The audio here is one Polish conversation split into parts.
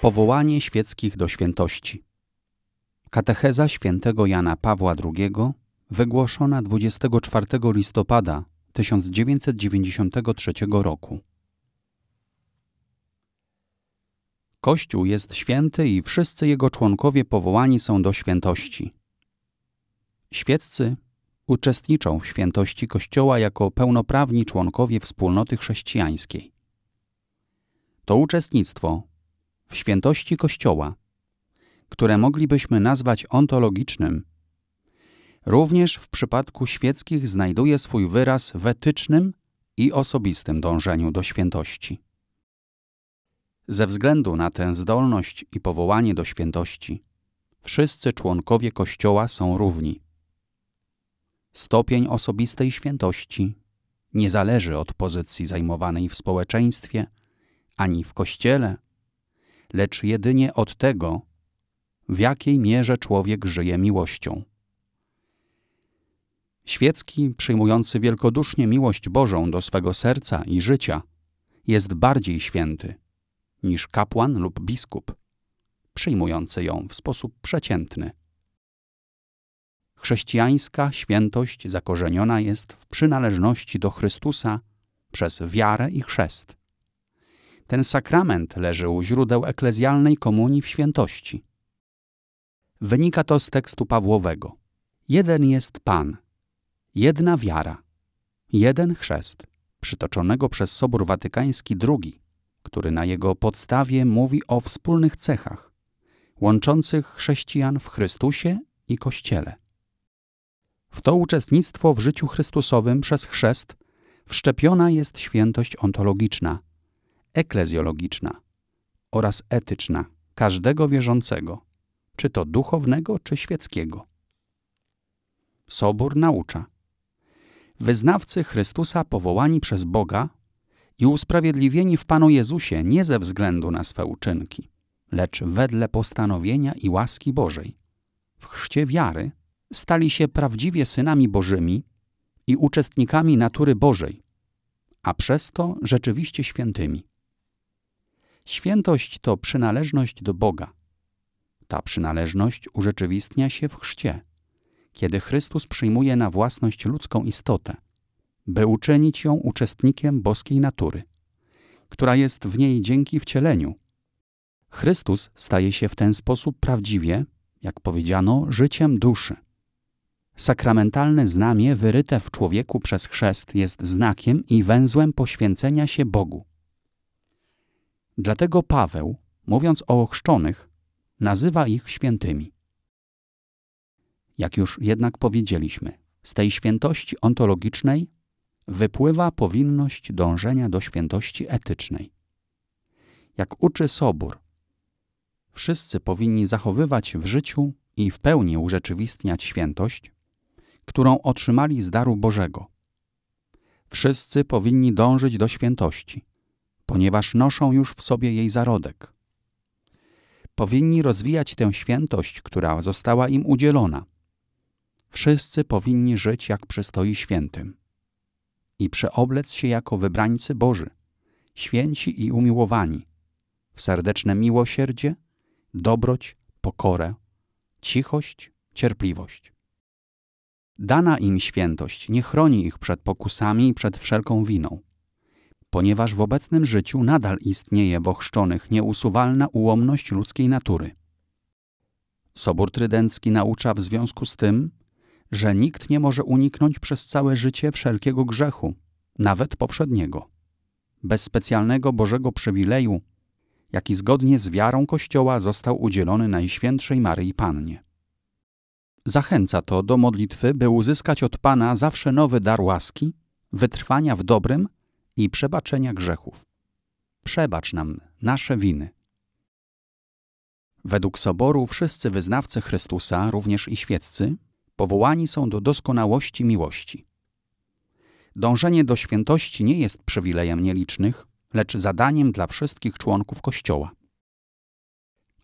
Powołanie świeckich do świętości. Katecheza świętego Jana Pawła II, wygłoszona 24 listopada 1993 roku. Kościół jest święty i wszyscy jego członkowie powołani są do świętości. Świeccy uczestniczą w świętości Kościoła jako pełnoprawni członkowie wspólnoty chrześcijańskiej. To uczestnictwo w świętości Kościoła, które moglibyśmy nazwać ontologicznym, również w przypadku świeckich znajduje swój wyraz w etycznym i osobistym dążeniu do świętości. Ze względu na tę zdolność i powołanie do świętości, wszyscy członkowie Kościoła są równi. Stopień osobistej świętości nie zależy od pozycji zajmowanej w społeczeństwie ani w Kościele, lecz jedynie od tego, w jakiej mierze człowiek żyje miłością. Świecki, przyjmujący wielkodusznie miłość Bożą do swego serca i życia, jest bardziej święty niż kapłan lub biskup, przyjmujący ją w sposób przeciętny. Chrześcijańska świętość zakorzeniona jest w przynależności do Chrystusa przez wiarę i chrzest. Ten sakrament leży u źródeł eklezjalnej komunii w świętości. Wynika to z tekstu Pawłowego. Jeden jest Pan, jedna wiara, jeden chrzest, przytoczonego przez Sobór Watykański II, który na jego podstawie mówi o wspólnych cechach, łączących chrześcijan w Chrystusie i Kościele. W to uczestnictwo w życiu Chrystusowym przez chrzest wszczepiona jest świętość ontologiczna – eklezjologiczna oraz etyczna każdego wierzącego, czy to duchownego, czy świeckiego. Sobór naucza. Wyznawcy Chrystusa powołani przez Boga i usprawiedliwieni w Panu Jezusie nie ze względu na swe uczynki, lecz wedle postanowienia i łaski Bożej. W chrzcie wiary stali się prawdziwie synami Bożymi i uczestnikami natury Bożej, a przez to rzeczywiście świętymi. Świętość to przynależność do Boga. Ta przynależność urzeczywistnia się w chrzcie, kiedy Chrystus przyjmuje na własność ludzką istotę, by uczynić ją uczestnikiem boskiej natury, która jest w niej dzięki wcieleniu. Chrystus staje się w ten sposób prawdziwie, jak powiedziano, życiem duszy. Sakramentalne znamie wyryte w człowieku przez chrzest jest znakiem i węzłem poświęcenia się Bogu. Dlatego Paweł, mówiąc o ochrzczonych, nazywa ich świętymi. Jak już jednak powiedzieliśmy, z tej świętości ontologicznej wypływa powinność dążenia do świętości etycznej. Jak uczy Sobór, wszyscy powinni zachowywać w życiu i w pełni urzeczywistniać świętość, którą otrzymali z daru Bożego. Wszyscy powinni dążyć do świętości, ponieważ noszą już w sobie jej zarodek. Powinni rozwijać tę świętość, która została im udzielona. Wszyscy powinni żyć jak przystoi świętym i przeoblec się jako wybrańcy Boży, święci i umiłowani, w serdeczne miłosierdzie, dobroć, pokorę, cichość, cierpliwość. Dana im świętość nie chroni ich przed pokusami i przed wszelką winą ponieważ w obecnym życiu nadal istnieje w ochrzczonych nieusuwalna ułomność ludzkiej natury. Sobór Trydencki naucza w związku z tym, że nikt nie może uniknąć przez całe życie wszelkiego grzechu, nawet poprzedniego. Bez specjalnego Bożego przywileju, jaki zgodnie z wiarą Kościoła został udzielony Najświętszej Maryi Pannie. Zachęca to do modlitwy, by uzyskać od Pana zawsze nowy dar łaski, wytrwania w dobrym i przebaczenia grzechów. Przebacz nam nasze winy. Według Soboru wszyscy wyznawcy Chrystusa, również i świeccy, powołani są do doskonałości miłości. Dążenie do świętości nie jest przywilejem nielicznych, lecz zadaniem dla wszystkich członków Kościoła.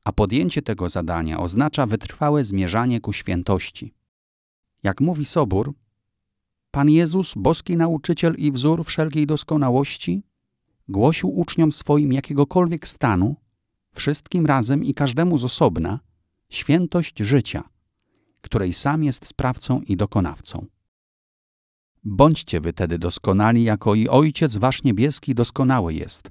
A podjęcie tego zadania oznacza wytrwałe zmierzanie ku świętości. Jak mówi Sobór, Pan Jezus, boski nauczyciel i wzór wszelkiej doskonałości, głosił uczniom swoim jakiegokolwiek stanu, wszystkim razem i każdemu z osobna, świętość życia, której sam jest sprawcą i dokonawcą. Bądźcie wy tedy doskonali, jako i Ojciec Wasz Niebieski doskonały jest.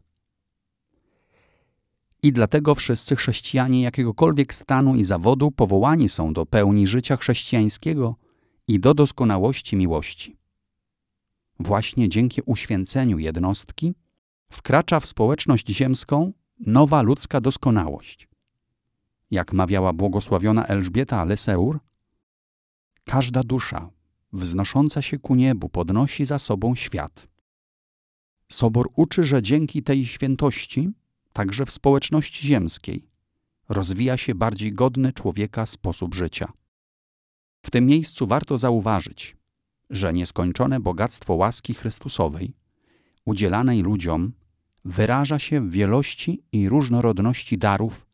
I dlatego wszyscy chrześcijanie jakiegokolwiek stanu i zawodu powołani są do pełni życia chrześcijańskiego – i do doskonałości miłości. Właśnie dzięki uświęceniu jednostki wkracza w społeczność ziemską nowa ludzka doskonałość. Jak mawiała błogosławiona Elżbieta Leseur, każda dusza wznosząca się ku niebu podnosi za sobą świat. Sobor uczy, że dzięki tej świętości, także w społeczności ziemskiej, rozwija się bardziej godny człowieka sposób życia. W tym miejscu warto zauważyć, że nieskończone bogactwo łaski Chrystusowej, udzielanej ludziom, wyraża się w wielości i różnorodności darów,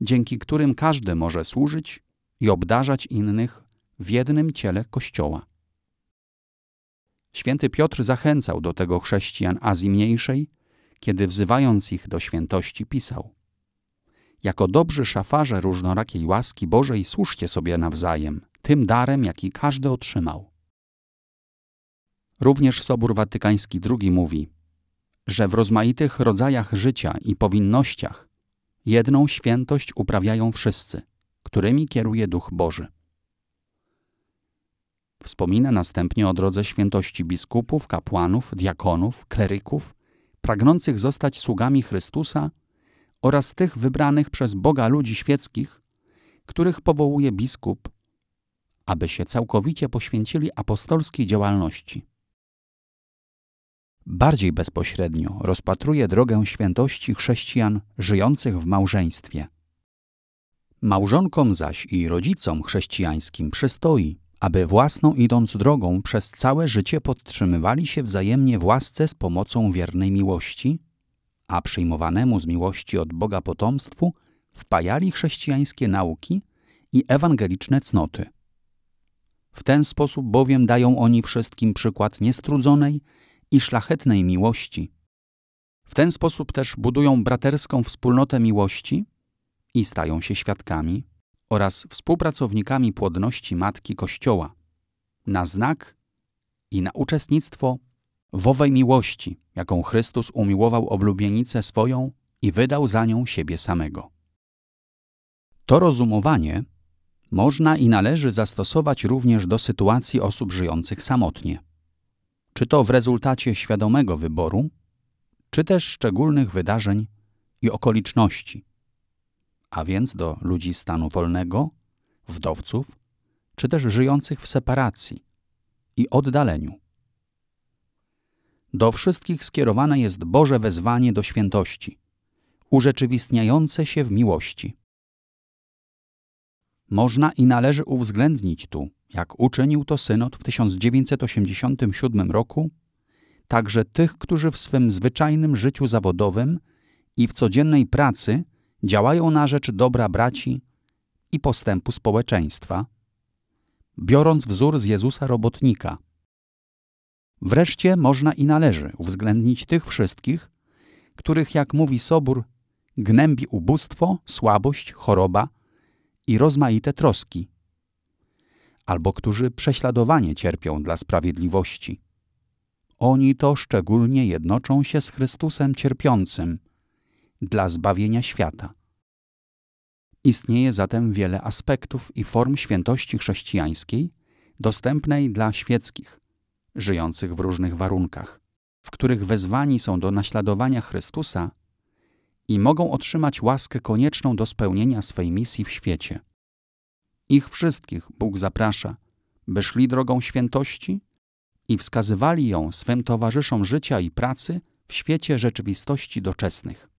dzięki którym każdy może służyć i obdarzać innych w jednym ciele Kościoła. Święty Piotr zachęcał do tego chrześcijan Azji Mniejszej, kiedy wzywając ich do świętości pisał: Jako dobrzy szafarze różnorakiej łaski Bożej służcie sobie nawzajem, tym darem, jaki każdy otrzymał. Również Sobór Watykański II mówi, że w rozmaitych rodzajach życia i powinnościach jedną świętość uprawiają wszyscy, którymi kieruje Duch Boży. Wspomina następnie o drodze świętości biskupów, kapłanów, diakonów, kleryków, pragnących zostać sługami Chrystusa oraz tych wybranych przez Boga ludzi świeckich, których powołuje biskup aby się całkowicie poświęcili apostolskiej działalności. Bardziej bezpośrednio rozpatruje drogę świętości chrześcijan żyjących w małżeństwie. Małżonkom zaś i rodzicom chrześcijańskim przystoi, aby własną idąc drogą przez całe życie podtrzymywali się wzajemnie w łasce z pomocą wiernej miłości, a przyjmowanemu z miłości od Boga potomstwu wpajali chrześcijańskie nauki i ewangeliczne cnoty. W ten sposób bowiem dają oni wszystkim przykład niestrudzonej i szlachetnej miłości. W ten sposób też budują braterską wspólnotę miłości i stają się świadkami oraz współpracownikami płodności Matki Kościoła na znak i na uczestnictwo w owej miłości, jaką Chrystus umiłował oblubienicę swoją i wydał za nią siebie samego. To rozumowanie można i należy zastosować również do sytuacji osób żyjących samotnie. Czy to w rezultacie świadomego wyboru, czy też szczególnych wydarzeń i okoliczności, a więc do ludzi stanu wolnego, wdowców, czy też żyjących w separacji i oddaleniu. Do wszystkich skierowane jest Boże wezwanie do świętości, urzeczywistniające się w miłości można i należy uwzględnić tu, jak uczynił to synod w 1987 roku, także tych, którzy w swym zwyczajnym życiu zawodowym i w codziennej pracy działają na rzecz dobra braci i postępu społeczeństwa, biorąc wzór z Jezusa robotnika. Wreszcie można i należy uwzględnić tych wszystkich, których, jak mówi Sobór, gnębi ubóstwo, słabość, choroba, i rozmaite troski, albo którzy prześladowanie cierpią dla sprawiedliwości. Oni to szczególnie jednoczą się z Chrystusem cierpiącym dla zbawienia świata. Istnieje zatem wiele aspektów i form świętości chrześcijańskiej dostępnej dla świeckich, żyjących w różnych warunkach, w których wezwani są do naśladowania Chrystusa i mogą otrzymać łaskę konieczną do spełnienia swej misji w świecie. Ich wszystkich Bóg zaprasza, by szli drogą świętości i wskazywali ją swym towarzyszom życia i pracy w świecie rzeczywistości doczesnych.